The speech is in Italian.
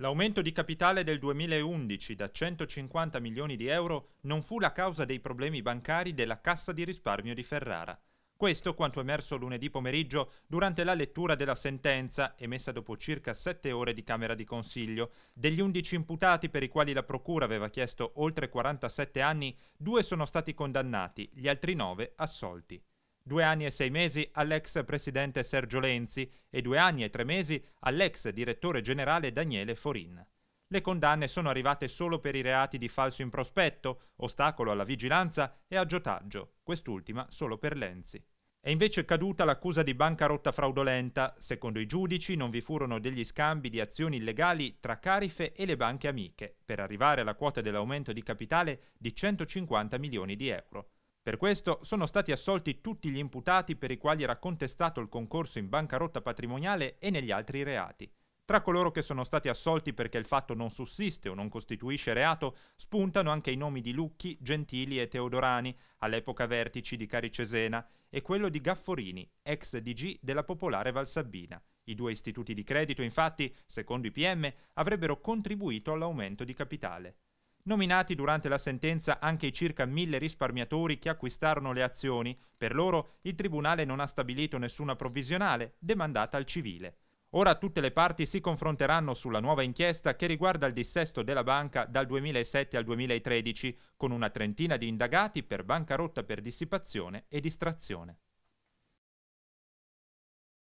L'aumento di capitale del 2011 da 150 milioni di euro non fu la causa dei problemi bancari della Cassa di risparmio di Ferrara. Questo quanto emerso lunedì pomeriggio durante la lettura della sentenza, emessa dopo circa sette ore di Camera di Consiglio. Degli undici imputati per i quali la Procura aveva chiesto oltre 47 anni, due sono stati condannati, gli altri nove assolti due anni e sei mesi all'ex presidente Sergio Lenzi e due anni e tre mesi all'ex direttore generale Daniele Forin. Le condanne sono arrivate solo per i reati di falso in prospetto, ostacolo alla vigilanza e aggiotaggio, quest'ultima solo per Lenzi. È invece caduta l'accusa di bancarotta fraudolenta. Secondo i giudici non vi furono degli scambi di azioni illegali tra Carife e le banche amiche, per arrivare alla quota dell'aumento di capitale di 150 milioni di euro. Per questo sono stati assolti tutti gli imputati per i quali era contestato il concorso in bancarotta patrimoniale e negli altri reati. Tra coloro che sono stati assolti perché il fatto non sussiste o non costituisce reato, spuntano anche i nomi di Lucchi, Gentili e Teodorani, all'epoca vertici di Caricesena, e quello di Gafforini, ex DG della Popolare Valsabbina. I due istituti di credito, infatti, secondo i PM, avrebbero contribuito all'aumento di capitale nominati durante la sentenza anche i circa mille risparmiatori che acquistarono le azioni. Per loro il Tribunale non ha stabilito nessuna provvisionale, demandata al civile. Ora tutte le parti si confronteranno sulla nuova inchiesta che riguarda il dissesto della banca dal 2007 al 2013, con una trentina di indagati per bancarotta per dissipazione e distrazione.